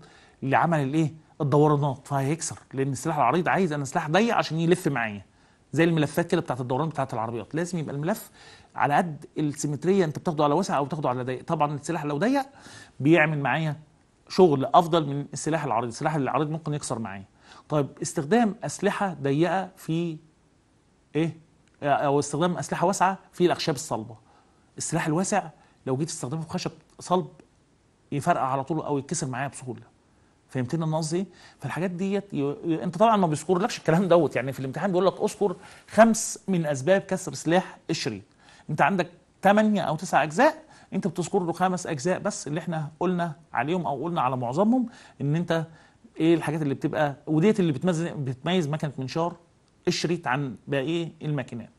اللي عمل الايه الدورانات فهيكسر لان السلاح العريض عايز انا سلاح ضيق عشان يلف معايا زي الملفات كده بتاعت الدوران بتاعت العربيات لازم يبقى الملف على قد السيمتريه انت بتاخده على واسع او بتاخده على ضيق طبعا السلاح لو ضيق بيعمل معايا شغل افضل من السلاح العريض السلاح العريض ممكن يكسر معايا طيب استخدام اسلحه ضيقه في ايه او استخدام اسلحه واسعه في الاخشاب الصلبه السلاح الواسع لو جيت استخدمه في خشب صلب يفرقع على طول او يتكسر معايا بسهوله فهمتني انا قصدي فالحاجات ديت ي... انت طبعا ما بيذكرلكش الكلام دوت يعني في الامتحان بيقول لك اذكر خمس من اسباب كسر سلاح قشري انت عندك ثمانيه او تسع اجزاء انت بتذكر له خمس اجزاء بس اللي احنا قلنا عليهم او قلنا على معظمهم ان انت ايه الحاجات اللي بتبقى وديت اللي بتميز بتميز مكنه منشار الشريط عن باقي الماكينات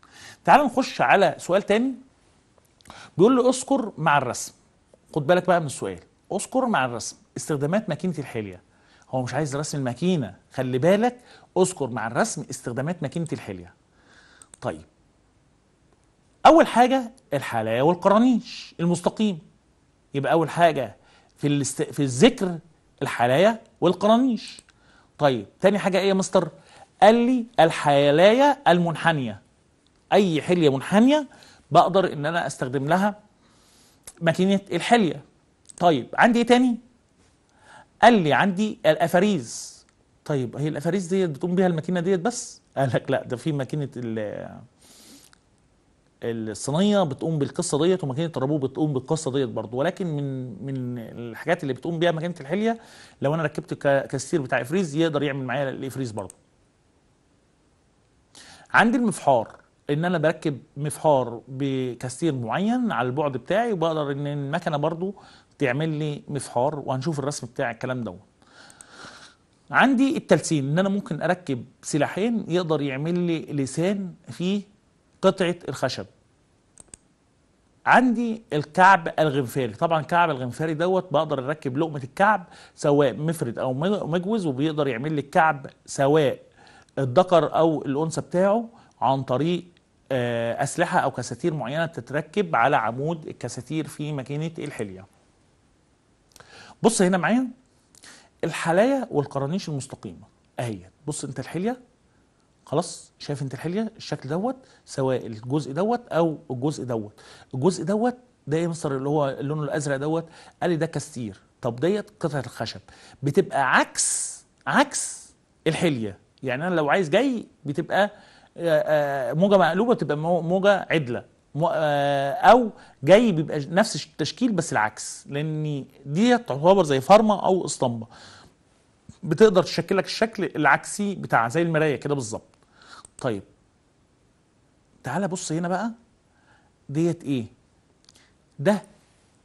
تعال نخش على سؤال تاني بيقول لي اذكر مع الرسم خد بالك بقى من السؤال اذكر مع الرسم استخدامات ماكينه الحليه هو مش عايز رسم الماكينه خلي بالك اذكر مع الرسم استخدامات ماكينه الحليه طيب اول حاجه الحلايا والقرانيش المستقيم يبقى اول حاجه في الست... في الذكر الحلايا والقرانيش طيب تاني حاجه ايه يا مستر قال لي الحلايا المنحنيه اي حليه منحنيه بقدر ان انا استخدم لها ماكينه الحليه طيب عندي ايه تاني قال لي عندي الافاريز طيب هي الافاريز ديت بتقوم بيها الماكينه ديت بس قال لك لا ده في ماكينه الصينيه بتقوم بالقصه ديت وماكينه الربو بتقوم بالقصه ديت برضه ولكن من من الحاجات اللي بتقوم بيها ماكينه الحليه لو انا ركبت كاستير بتاع افريز يقدر يعمل معايا الافريز برضه عندي المفحار ان انا بركب مفحار بكاستير معين على البعد بتاعي وبقدر ان المكنه برضه تعمل لي مفحار وهنشوف الرسم بتاع الكلام دوت عندي التلسين ان انا ممكن اركب سلاحين يقدر يعمل لي لسان في قطعه الخشب عندي الكعب الغنفاري طبعا الكعب الغنفاري دوت بقدر اركب لقمه الكعب سواء مفرد او مجوز وبيقدر يعمل لي الكعب سواء الذكر او الانثى بتاعه عن طريق آه، اسلحه او كساتير معينه تتركب على عمود الكساتير في ماكينه الحليه بص هنا معايا الحلايا والقرانيش المستقيمة اهي بص انت الحلية خلاص شايف انت الحلية الشكل دوت سواء الجزء دوت او الجزء دوت الجزء دوت ده ايه مصر اللي هو اللون الازرق دوت قال لي ده كاستير طب ديت قطعة الخشب بتبقى عكس عكس الحلية يعني انا لو عايز جاي بتبقى آه، آه، موجة مقلوبة بتبقى موجة عدلة آه، او جاي بيبقى نفس التشكيل بس العكس لان دي تعتبر زي فارما او اسطمبه بتقدر تشكل لك الشكل العكسي بتاع زي المرايه كده بالظبط طيب تعالى بص هنا بقى ديت ايه ده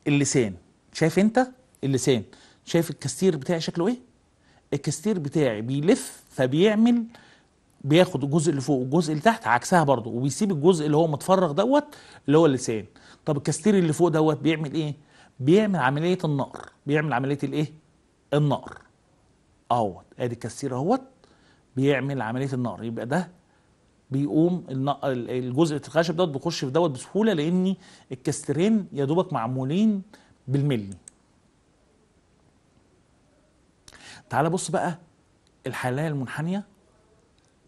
اللسان شايف انت اللسان شايف الكستير بتاعي شكله ايه الكستير بتاعي بيلف فبيعمل بياخد الجزء اللي فوق والجزء اللي تحت عكسها برضه وبيسيب الجزء اللي هو متفرغ دوت اللي هو اللسان طب الكاستير اللي فوق دوت بيعمل ايه بيعمل عمليه النقر بيعمل عمليه الايه النقر اهو ادي الكاستير اهوت بيعمل عمليه النقر يبقى ده بيقوم الجزء الخشب دوت بيخش في دوت بسهوله لان الكاسترين يا دوبك معمولين بالملي تعال بص بقى الحلاية المنحنية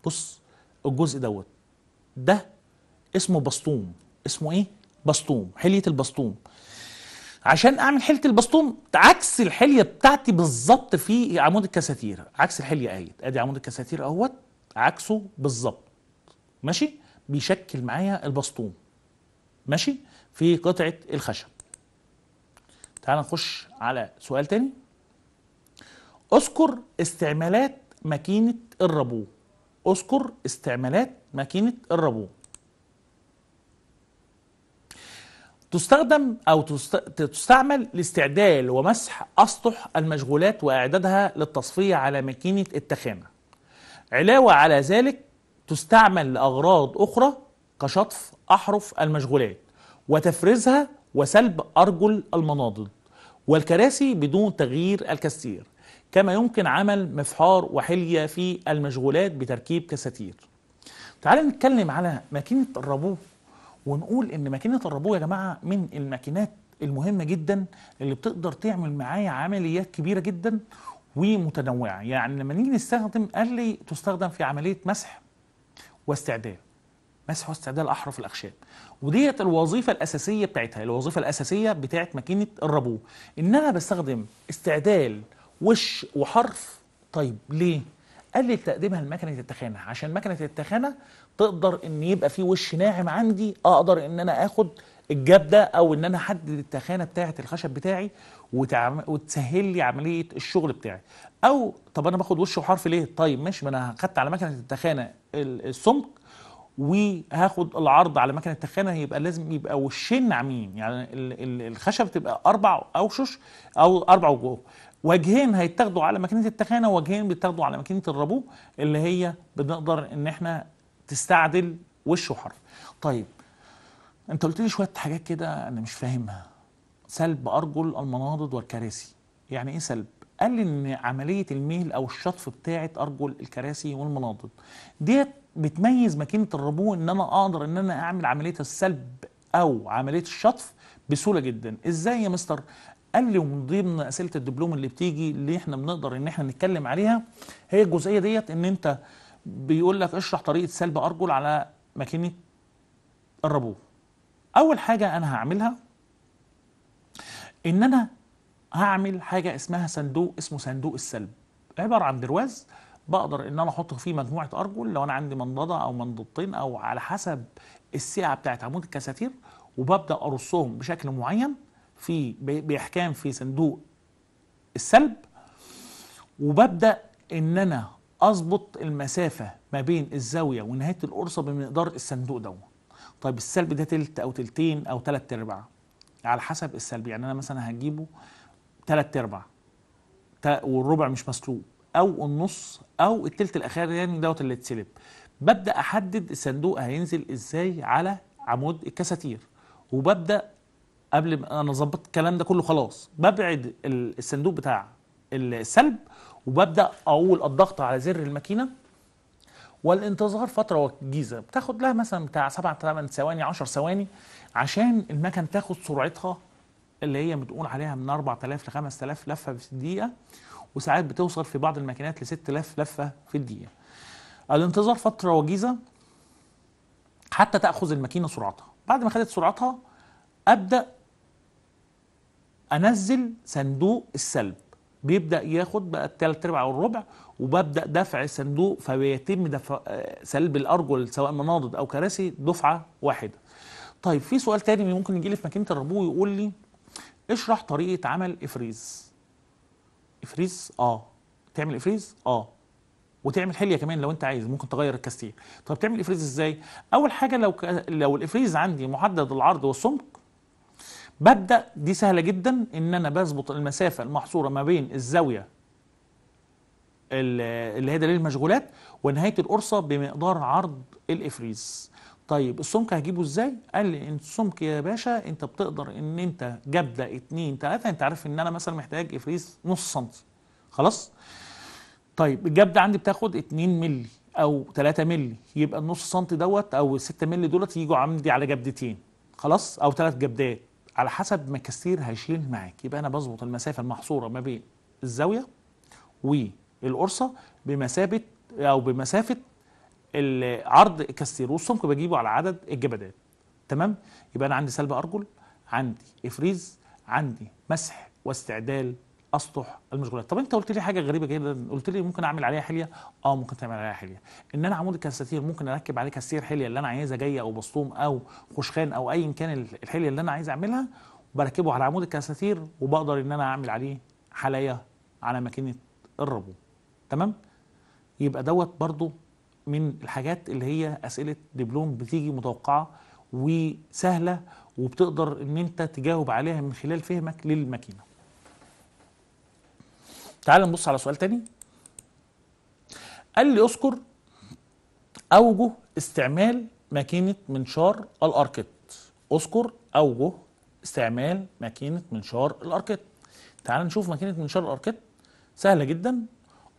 بص الجزء دوت ده اسمه بسطوم اسمه ايه بسطوم حليه البسطوم عشان اعمل حليه البسطوم عكس الحليه بتاعتي بالظبط في عمود الكساتير عكس الحليه اهي ادي عمود الكساتير اهوت عكسه بالظبط ماشي بيشكل معايا البسطوم ماشي في قطعه الخشب تعال نخش على سؤال تاني اذكر استعمالات ماكينه الربو اذكر استعمالات ماكينة الربو تستخدم أو تستعمل لاستعدال ومسح أسطح المشغولات وإعدادها للتصفية على ماكينة التخامة علاوة على ذلك تستعمل لأغراض أخرى كشطف أحرف المشغولات وتفريزها وسلب أرجل المناضد والكراسي بدون تغيير الكثير كما يمكن عمل مفحار وحلية في المشغولات بتركيب كساتير تعال نتكلم على ماكينة الربو ونقول ان ماكينة الربو يا جماعة من الماكينات المهمة جدا اللي بتقدر تعمل معايا عمليات كبيرة جدا ومتنوعة يعني لما نيجي نستخدم قال لي تستخدم في عملية مسح واستعدال مسح واستعدال احرف الاخشاب وديت الوظيفه الاساسيه بتاعتها الوظيفه الاساسيه بتاعت ماكينه الربو ان انا بستخدم استعدال وش وحرف طيب ليه؟ قلل تقديمها لمكنه التخانه عشان مكنه التخانه تقدر ان يبقى في وش ناعم عندي اقدر ان انا اخد الجاب ده او ان انا احدد التخانه بتاعه الخشب بتاعي وتعم... وتسهل لي عمليه الشغل بتاعي او طب انا باخد وش وحرف ليه طيب ماشي ما انا خدت على مكنه التخانه السمك وهاخد العرض على مكنه التخانه يبقى لازم يبقى وشين ناعمين يعني الخشب تبقى اربع اوشش او اربع وجوه وجهين هيتاخدوا على ماكينه التخانه وجهين بيتاخدوا على ماكينه الربو اللي هي بنقدر ان احنا تستعدل وش وحرف طيب انت قلت لي شويه حاجات كده انا مش فاهمها سلب ارجل المناضد والكراسي يعني ايه سلب قال لي ان عمليه الميل او الشطف بتاعه ارجل الكراسي والمناضد ديت بتميز ماكينه الربو ان انا اقدر ان انا اعمل عمليه السلب او عمليه الشطف بسهوله جدا ازاي يا مستر قال لي ومن ضمن اسئله الدبلوم اللي بتيجي اللي احنا بنقدر ان احنا نتكلم عليها هي الجزئيه ديت ان انت بيقول لك اشرح طريقه سلب ارجل على ماكينه الربو اول حاجه انا هعملها ان انا هعمل حاجه اسمها صندوق اسمه صندوق السلب عباره عن برواز بقدر ان انا احط فيه مجموعه ارجل لو انا عندي منضده او منضدتين او على حسب السعه بتاعت عمود الكساتير وببدا ارصهم بشكل معين في باحكام في صندوق السلب وببدا ان انا اظبط المسافه ما بين الزاويه ونهايه القرصه بمقدار الصندوق دوت طيب السلب ده تلت او تلتين او تلات ارباع على حسب السلب يعني انا مثلا هجيبه تلات ارباع والربع مش مسلوب او النص او التلت الاخير يعني دوت اللي اتسلب ببدا احدد الصندوق هينزل ازاي على عمود الكساتير وببدا قبل ما انا اظبط الكلام ده كله خلاص ببعد الصندوق بتاع السلب وببدا اقول الضغط على زر الماكينه والانتظار فتره وجيزه بتاخد لها مثلا بتاع 7 8 ثواني 10 ثواني عشان المكن تاخد سرعتها اللي هي بتقول عليها من 4000 ل 5000 لفه في الدقيقه وساعات بتوصل في بعض الماكينات ل 6000 لفه في الدقيقه. الانتظار فتره وجيزه حتى تاخذ الماكينه سرعتها، بعد ما خدت سرعتها ابدا انزل صندوق السلب بيبدا ياخد بقى الثلاث ارباع والربع وببدا دفع الصندوق فبيتم دفع آه، سلب الارجل سواء مناضد او كراسي دفعه واحده. طيب في سؤال تاني ممكن يجي لي في ماكينه الربو ويقول لي اشرح طريقه عمل افريز. افريز اه تعمل افريز اه وتعمل حليه كمان لو انت عايز ممكن تغير الكاستير. طب تعمل افريز ازاي اول حاجه لو ك... لو الافريز عندي محدد العرض والسمك ببدأ دي سهلة جدا ان انا بظبط المسافة المحصورة ما بين الزاوية اللي هي دليل المشغولات ونهاية القرصة بمقدار عرض الافريز طيب السمك هجيبه ازاي؟ قال لي ان السمك يا باشا انت بتقدر ان انت جبدة 2 3 انت عارف ان انا مثلا محتاج افريز نص سم خلاص؟ طيب الجبدة عندي بتاخد 2 مللي او 3 مللي يبقى النص سم دوت او 6 مللي دولت يجوا عندي على جبدتين خلاص؟ او ثلاث جبدات على حسب ما كثير هيشيل معاك يبقى انا بظبط المسافه المحصوره ما بين الزاويه والقرصه بمثابه او بمسافه عرض كثير والسمك بجيبه على عدد الجبدات تمام يبقى انا عندي سلب ارجل عندي افريز عندي مسح واستعدال اسطح المشغولات طب انت قلت لي حاجه غريبه جدا قلت لي ممكن اعمل عليها حليه اه ممكن تعمل عليها حليه ان انا عمود الكستير ممكن اركب عليه كستير حليه اللي انا عايزها جايه او بسطوم او خشخان او ايا كان الحليه اللي انا عايز اعملها بركبه على عمود الكستير وبقدر ان انا اعمل عليه حلايا على ماكينه الربو تمام يبقى دوت برضو من الحاجات اللي هي اسئله دبلوم بتيجي متوقعه وسهله وبتقدر ان انت تجاوب عليها من خلال فهمك للماكينه تعال نبص على سؤال تاني قال لي اذكر اوجه استعمال ماكينه منشار الاركت اذكر اوجه استعمال ماكينه منشار الاركت تعال نشوف ماكينه منشار الاركت سهله جدا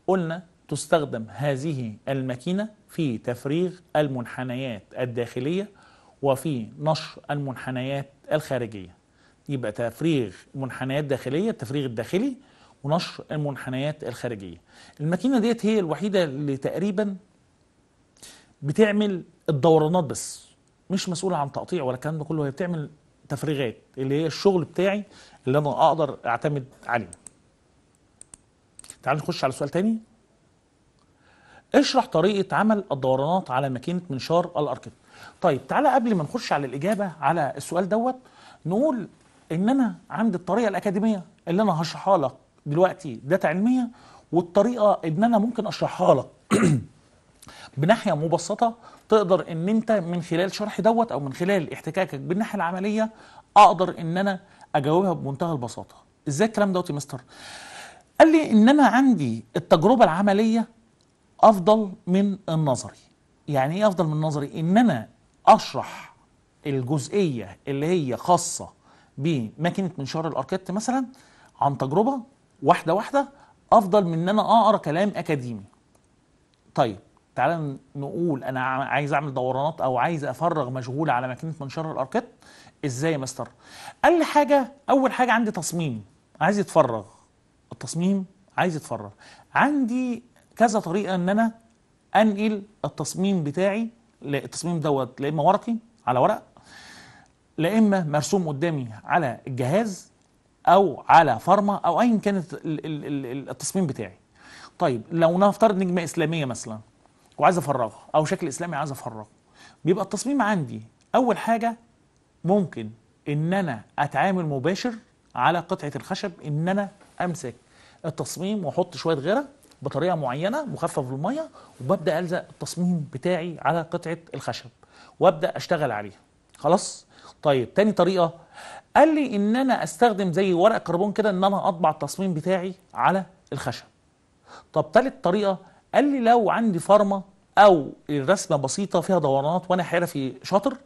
قلنا تستخدم هذه الماكينه في تفريغ المنحنيات الداخليه وفي نشر المنحنيات الخارجيه يبقى تفريغ منحنيات داخليه التفريغ الداخلي ونشر المنحنيات الخارجيه الماكينه ديت هي الوحيده اللي تقريبا بتعمل الدورانات بس مش مسؤوله عن تقطيع ولا الكلام ده كله هي بتعمل تفريغات اللي هي الشغل بتاعي اللي انا اقدر اعتمد عليه تعال نخش على سؤال تاني اشرح طريقه عمل الدورانات على ماكينه منشار الاركيد طيب تعالى قبل ما نخش على الاجابه على السؤال دوت نقول ان انا عندي الطريقه الاكاديميه اللي انا هشرحها لك دلوقتي داتا علميه والطريقه ان انا ممكن اشرحها لك بناحيه مبسطه تقدر ان انت من خلال شرح دوت او من خلال احتكاكك بالناحيه العمليه اقدر ان انا اجاوبها بمنتهى البساطه ازاي الكلام دوت يا مستر قال لي ان انا عندي التجربه العمليه افضل من النظري يعني ايه افضل من النظري ان انا اشرح الجزئيه اللي هي خاصه بماكينه منشار الاركيت مثلا عن تجربه واحده واحده افضل من ان انا اقرا كلام اكاديمي طيب تعالى نقول انا عايز اعمل دورانات او عايز افرغ مشغول على ماكينه منشار الاركت ازاي يا مستر قال لي حاجه اول حاجه عندي تصميم عايز يتفرغ التصميم عايز يتفرغ عندي كذا طريقه ان انا انقل التصميم بتاعي التصميم دوت لا اما ورقي على ورق لا اما مرسوم قدامي على الجهاز او على فارما او ايا كانت التصميم بتاعي طيب لو نفترض نجمه اسلاميه مثلا وعايز افرغها او شكل اسلامي عايز افرغه بيبقى التصميم عندي اول حاجه ممكن ان انا اتعامل مباشر على قطعه الخشب ان انا امسك التصميم واحط شويه غيره بطريقه معينه مخففه الميه وببدا الزق التصميم بتاعي على قطعه الخشب وابدا اشتغل عليها خلاص طيب تاني طريقه قال لي ان انا استخدم زي ورق كربون كده ان انا اطبع التصميم بتاعي على الخشب طب تالت طريقه قال لي لو عندي فارما او الرسمه بسيطه فيها دورانات وانا حرفي شاطر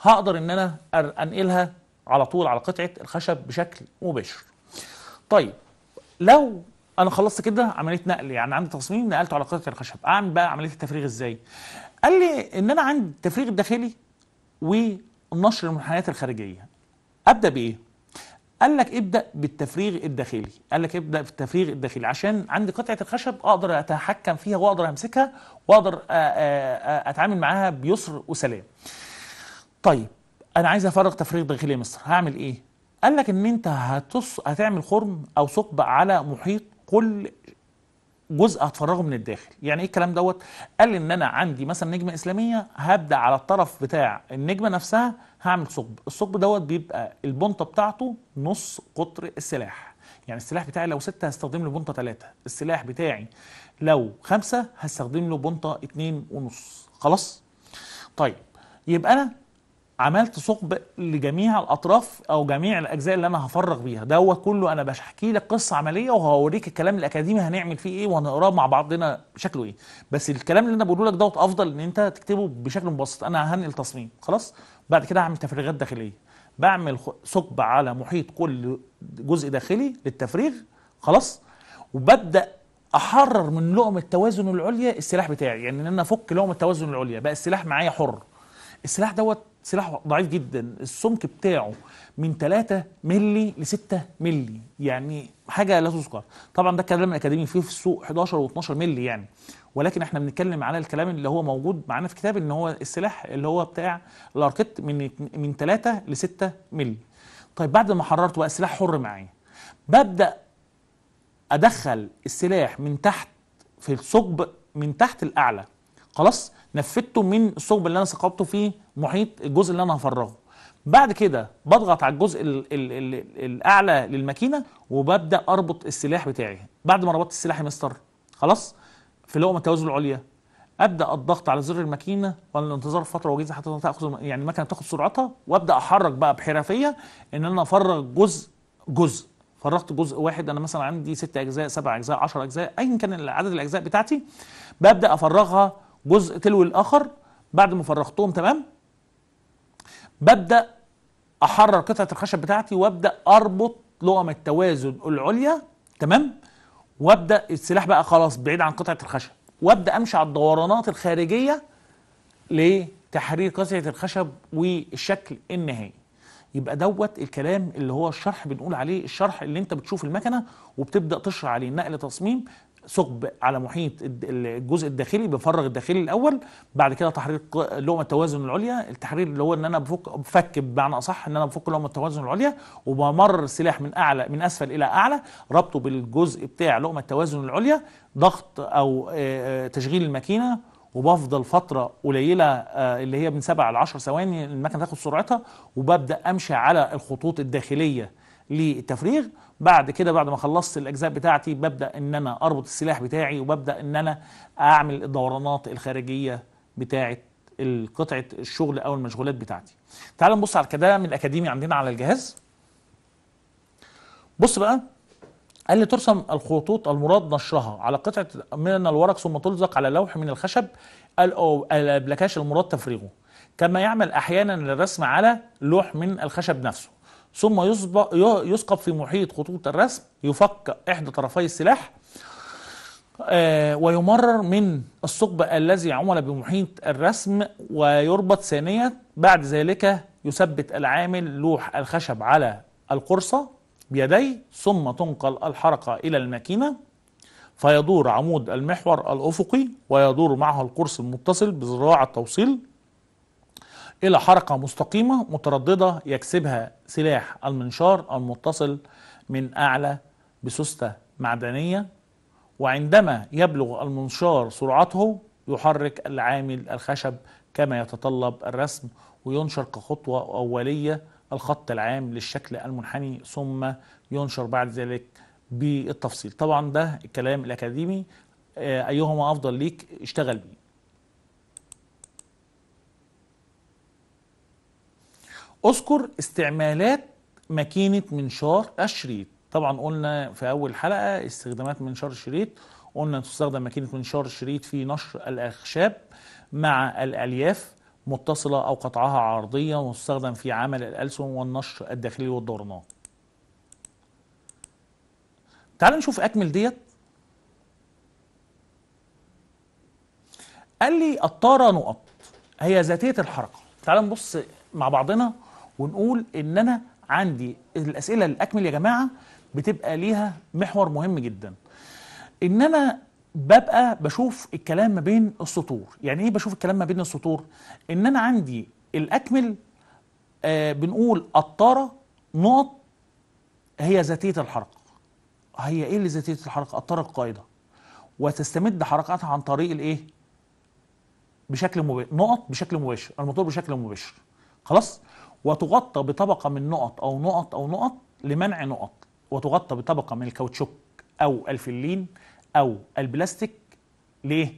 هقدر ان انا انقلها على طول على قطعه الخشب بشكل مباشر طيب لو انا خلصت كده عمليه نقل يعني عندي تصميم نقلته على قطعه الخشب اعمل بقى عمليه التفريغ ازاي قال لي ان انا عندي التفريغ الداخلي ونشر المنحنيات الخارجيه ابدا بايه قال لك ابدا بالتفريغ الداخلي قال لك ابدا بالتفريغ الداخلي عشان عندي قطعه الخشب اقدر اتحكم فيها واقدر امسكها واقدر آه، آه، آه، اتعامل معاها بيسر وسلام طيب انا عايز افرغ تفريغ داخلي مصر هعمل ايه قال لك ان انت هتص... هتعمل خرم او ثقب على محيط كل جزء هتفرغه من الداخل يعني ايه الكلام دوت قال ان انا عندي مثلا نجمه اسلاميه هبدا على الطرف بتاع النجمه نفسها هعمل ثقب الثقب دوت بيبقى البنطه بتاعته نص قطر السلاح يعني السلاح بتاعي لو ستة هستخدم له بنطة ثلاثة السلاح بتاعي لو خمسة هستخدم له بنطة اتنين ونص خلاص طيب يبقى أنا عملت ثقب لجميع الاطراف او جميع الاجزاء اللي انا هفرغ بيها دوت كله انا بحكي لك قصه عمليه وهوريك الكلام الاكاديمي هنعمل فيه ايه وهنقراه مع بعضنا شكله ايه بس الكلام اللي انا بقوله لك دوت افضل ان انت تكتبه بشكل مبسط انا هنقل تصميم خلاص بعد كده هعمل تفريغات داخليه بعمل ثقب على محيط كل جزء داخلي للتفريغ خلاص وببدا احرر من لقم التوازن العليا السلاح بتاعي يعني ان انا افك لقم التوازن العليا بقى السلاح معايا حر السلاح دوت سلاح ضعيف جدا السمك بتاعه من 3 مللي ل 6 مللي يعني حاجه لا تذكر طبعا ده كلام الاكاديمي فيه في السوق 11 و12 مللي يعني ولكن احنا بنتكلم على الكلام اللي هو موجود معانا في كتاب ان هو السلاح اللي هو بتاع الاركت من من 3 ل 6 مللي طيب بعد ما حررته بقى السلاح حر معايا ببدا ادخل السلاح من تحت في الثقب من تحت الاعلى خلاص نفذته من الثقب اللي انا ثقبته فيه محيط الجزء اللي انا هفرغه بعد كده بضغط على الجزء الـ الـ الـ الاعلى للماكينه وببدا اربط السلاح بتاعي بعد ما ربطت السلاح يا مستر خلاص في لقمه التوازن العليا ابدا الضغط على زر الماكينه والانتظار فتره وجيزه حتى تاخذ يعني الماكينه تاخذ سرعتها وابدا احرك بقى بحرفيه ان انا افرغ جزء جزء فرغت جزء واحد انا مثلا عندي ست اجزاء سبع اجزاء 10 اجزاء ايا كان عدد الاجزاء بتاعتي ببدا افرغها جزء تلو الاخر بعد ما فرغتهم تمام ببدا احرر قطعه الخشب بتاعتي وابدا اربط لقم التوازن العليا تمام وابدا السلاح بقى خلاص بعيد عن قطعه الخشب وابدا امشي على الدورانات الخارجيه لتحرير قطعه الخشب والشكل النهائي يبقى دوت الكلام اللي هو الشرح بنقول عليه الشرح اللي انت بتشوف المكنه وبتبدا تشرح عليه نقل تصميم ثقب على محيط الجزء الداخلي بفرغ الداخلي الاول بعد كده تحريك لقمه التوازن العليا التحرير اللي هو ان انا بفك بفك بمعنى اصح ان انا بفك لقمه التوازن العليا وبمر السلاح من اعلى من اسفل الى اعلى ربطه بالجزء بتاع لقمه التوازن العليا ضغط او تشغيل الماكينه وبفضل فتره قليله اللي هي من 7 ل 10 ثواني المكنه تاخد سرعتها وببدا امشي على الخطوط الداخليه للتفريغ بعد كده بعد ما خلصت الاجزاء بتاعتي ببدا ان انا اربط السلاح بتاعي وببدا ان انا اعمل الدورانات الخارجيه بتاعه قطعه الشغل او المشغولات بتاعتي تعال نبص على كده من الاكاديمي عندنا على الجهاز بص بقى قال لي ترسم الخطوط المراد نشرها على قطعه من الورق ثم تلزق على لوح من الخشب او البلاكاش المراد تفريغه كما يعمل احيانا للرسم على لوح من الخشب نفسه ثم يسقط في محيط خطوط الرسم يفك إحدى طرفي السلاح آه، ويمرر من الثقب الذي عمل بمحيط الرسم ويربط ثانية بعد ذلك يثبت العامل لوح الخشب على القرصة بيديه ثم تنقل الحركة إلى الماكينة فيدور عمود المحور الأفقي ويدور معه القرص المتصل بزراعة التوصيل إلى حركة مستقيمة مترددة يكسبها سلاح المنشار المتصل من أعلى بسوستة معدنية وعندما يبلغ المنشار سرعته يحرك العامل الخشب كما يتطلب الرسم وينشر كخطوة أولية الخط العام للشكل المنحني ثم ينشر بعد ذلك بالتفصيل طبعا ده الكلام الأكاديمي آه، أيهما أفضل ليك اشتغل بيه اذكر استعمالات ماكينه منشار الشريط طبعا قلنا في اول حلقه استخدامات منشار الشريط قلنا تستخدم ماكينه منشار الشريط في نشر الاخشاب مع الالياف متصله او قطعها عرضيا وتستخدم في عمل الالسن والنشر الداخلي والدورنات تعال نشوف اكمل ديت قال لي الطاره نقط هي ذاتيه الحركه تعال نبص مع بعضنا ونقول ان انا عندي الاسئله الاكمل يا جماعه بتبقى ليها محور مهم جدا ان انا ببقى بشوف الكلام ما بين السطور يعني ايه بشوف الكلام ما بين السطور ان انا عندي الاكمل آه بنقول قطاره نقط هي ذاتيه الحركه هي ايه اللي ذاتيه الحركه قطاره القاعده وتستمد حركاتها عن طريق الايه بشكل مباشر نقط بشكل مباشر الموتور بشكل مباشر خلاص وتغطى بطبقة من نقط أو نقط أو نقط لمنع نقط وتغطى بطبقة من الكاوتشوك أو الفلين أو البلاستيك ليه؟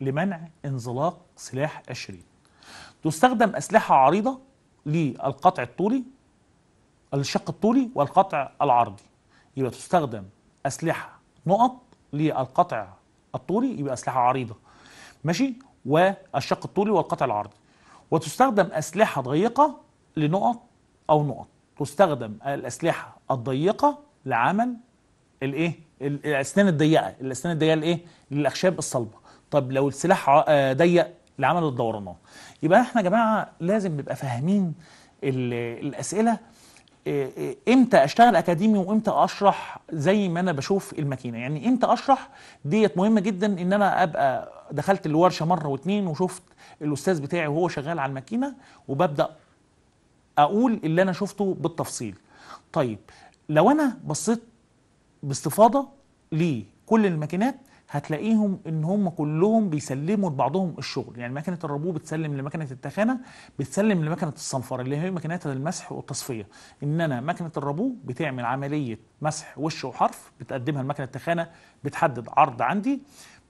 لمنع انزلاق سلاح الشريط تستخدم أسلحة عريضة للقطع الطولي الشق الطولي والقطع العرضي يبقى تستخدم أسلحة نقط للقطع الطولي يبقى أسلحة عريضة ماشي والشق الطولي والقطع العرضي وتستخدم أسلحة ضيقة لنقط أو نقط تستخدم الأسلحة الضيقة لعمل الايه الاسنان الضيقه الاسنان الضيقه الايه للاخشاب الصلبه طب لو السلاح آه، ضيق لعمل الدورانات يبقى احنا يا جماعه لازم نبقى فاهمين الاسئله امتى اشتغل اكاديمي وامتى اشرح زي ما انا بشوف الماكينه يعني امتى اشرح ديت مهمه جدا ان انا ابقى دخلت الورشه مره واتنين وشفت الاستاذ بتاعي وهو شغال على الماكينه وببدا اقول اللي انا شفته بالتفصيل طيب لو انا بصيت باستفاضه لكل الماكينات هتلاقيهم ان هم كلهم بيسلموا لبعضهم الشغل يعني مكنه الربو بتسلم لمكنه التخانه بتسلم لمكنه الصنفره اللي هي مكنات المسح والتصفيه ان انا مكنه الربو بتعمل عمليه مسح وش وحرف بتقدمها لمكنه التخانه بتحدد عرض عندي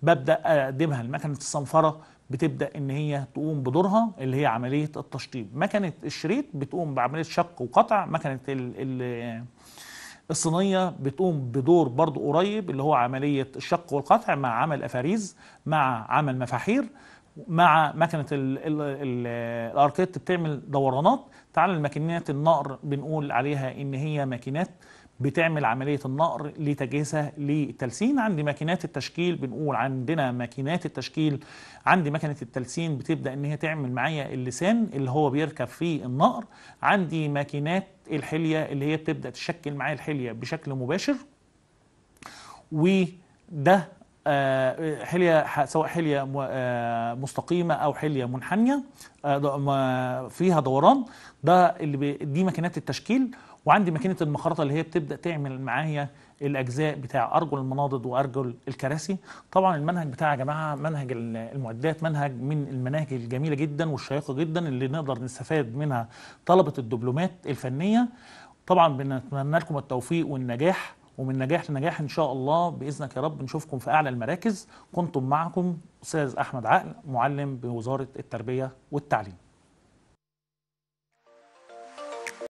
ببدا اقدمها لمكنه الصنفره بتبدا ان هي تقوم بدورها اللي هي عمليه التشطيب مكنه الشريط بتقوم بعمليه شق وقطع مكنه ال ال الصينية بتقوم بدور برضو قريب اللي هو عملية الشق والقطع مع عمل أفاريز مع عمل مفاحير مع مكنة الأركيت بتعمل دورانات تعالى الماكينات النقر بنقول عليها إن هي ماكينات بتعمل عملية النقر لتجهيزها للتلسين عندي ماكينات التشكيل بنقول عندنا ماكينات التشكيل عندي ماكينة التلسين بتبدأ ان هي تعمل معايا اللسان اللي هو بيركب فيه النقر عندي ماكينات الحلية اللي هي بتبدأ تشكل معايا الحلية بشكل مباشر وده آه، حلية سواء حلية آه، مستقيمة أو حلية منحنية آه، فيها دوران ده اللي دي ماكينات التشكيل وعندي ماكينه المخرطه اللي هي بتبدا تعمل معايا الاجزاء بتاع ارجل المناضد وارجل الكراسي طبعا المنهج بتاع يا جماعه منهج المعدات منهج من المناهج الجميله جدا والشيقه جدا اللي نقدر نستفاد منها طلبه الدبلومات الفنيه طبعا بنتمنى لكم التوفيق والنجاح ومن نجاح لنجاح ان شاء الله باذنك يا رب نشوفكم في اعلى المراكز كنتم معكم استاذ احمد عقل معلم بوزاره التربيه والتعليم